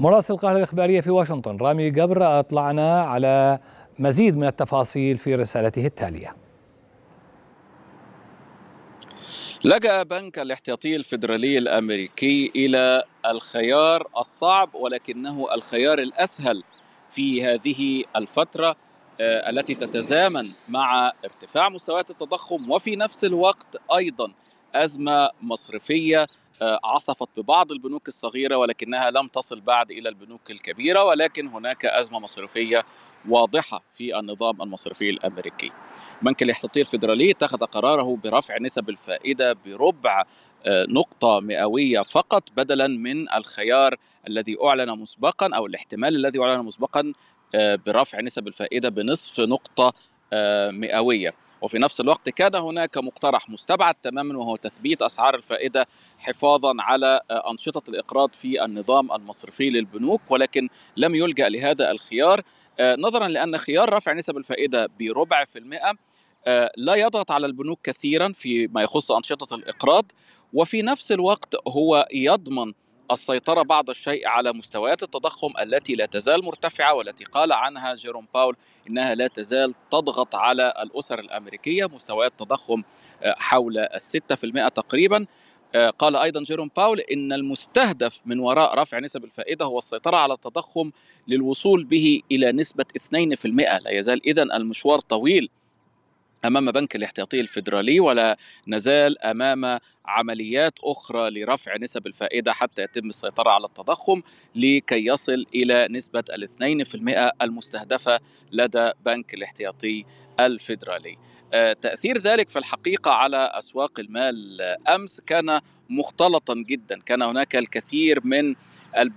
مراسل القاهرة الإخبارية في واشنطن رامي قبر أطلعنا على مزيد من التفاصيل في رسالته التالية لجأ بنك الاحتياطي الفيدرالي الأمريكي إلى الخيار الصعب ولكنه الخيار الأسهل في هذه الفترة آه، التي تتزامن مع ارتفاع مستويات التضخم وفي نفس الوقت أيضا أزمة مصرفية آه، عصفت ببعض البنوك الصغيرة ولكنها لم تصل بعد إلى البنوك الكبيرة ولكن هناك أزمة مصرفية واضحة في النظام المصرفي الأمريكي بنك الاحتياطي الفيدرالي اتخذ قراره برفع نسب الفائدة بربع آه، نقطة مئوية فقط بدلا من الخيار الذي أعلن مسبقا أو الاحتمال الذي أعلن مسبقا آه، برفع نسب الفائدة بنصف نقطة مئوية وفي نفس الوقت كان هناك مقترح مستبعد تماما وهو تثبيت أسعار الفائدة حفاظا على آه، أنشطة الإقراض في النظام المصرفي للبنوك ولكن لم يلجأ لهذا الخيار آه، نظرا لأن خيار رفع نسب الفائدة بربع في المئة آه، لا يضغط على البنوك كثيرا فيما يخص أنشطة الإقراض وفي نفس الوقت هو يضمن السيطرة بعض الشيء على مستويات التضخم التي لا تزال مرتفعة والتي قال عنها جيروم باول إنها لا تزال تضغط على الأسر الأمريكية مستويات تضخم آه، حول الستة في المائة تقريبا آه، قال أيضا جيروم باول إن المستهدف من وراء رفع نسب الفائدة هو السيطرة على التضخم للوصول به إلى نسبة 2% لا يزال إذن المشوار طويل امام بنك الاحتياطي الفيدرالي ولا نزال امام عمليات اخرى لرفع نسب الفائده حتى يتم السيطره على التضخم لكي يصل الى نسبه ال 2% المستهدفه لدى بنك الاحتياطي الفيدرالي. آه، تاثير ذلك في الحقيقه على اسواق المال امس كان مختلطا جدا، كان هناك الكثير من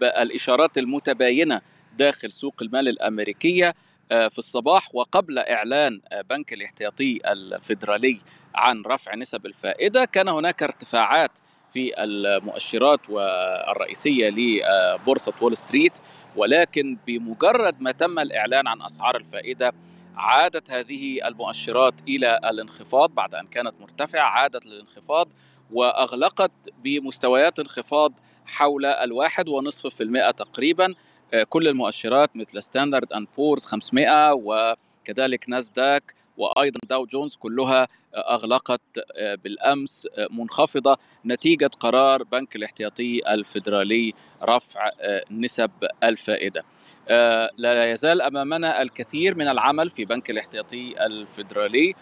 الاشارات المتباينه داخل سوق المال الامريكيه في الصباح وقبل إعلان آه، بنك الاحتياطي الفيدرالي عن رفع نسب الفائدة كان هناك ارتفاعات في المؤشرات والرئيسية لبورصة وول ستريت ولكن بمجرد ما تم الإعلان عن أسعار الفائدة عادت هذه المؤشرات إلى الانخفاض بعد أن كانت مرتفعة عادت للانخفاض وأغلقت بمستويات انخفاض حول الواحد ونصف في المئة تقريبا آه، كل المؤشرات مثل ستاندرد اند بورز 500 وكذلك ناسداك وايضا داو جونز كلها آه، اغلقت آه، بالامس منخفضه نتيجه قرار بنك الاحتياطي الفيدرالي رفع نسب الفائده. لا يزال امامنا الكثير من العمل في بنك الاحتياطي الفيدرالي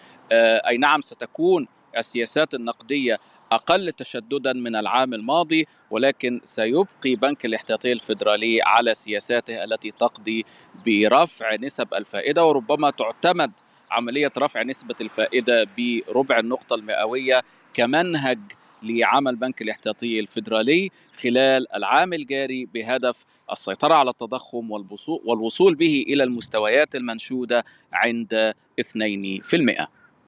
اي نعم ستكون السياسات النقديه أقل تشددا من العام الماضي ولكن سيبقي بنك الاحتياطي الفيدرالي على سياساته التي تقضي برفع نسب الفائدة وربما تعتمد عملية رفع نسبة الفائدة بربع النقطة المئوية كمنهج لعمل بنك الاحتياطي الفيدرالي خلال العام الجاري بهدف السيطرة على التضخم والوصول به إلى المستويات المنشودة عند 2%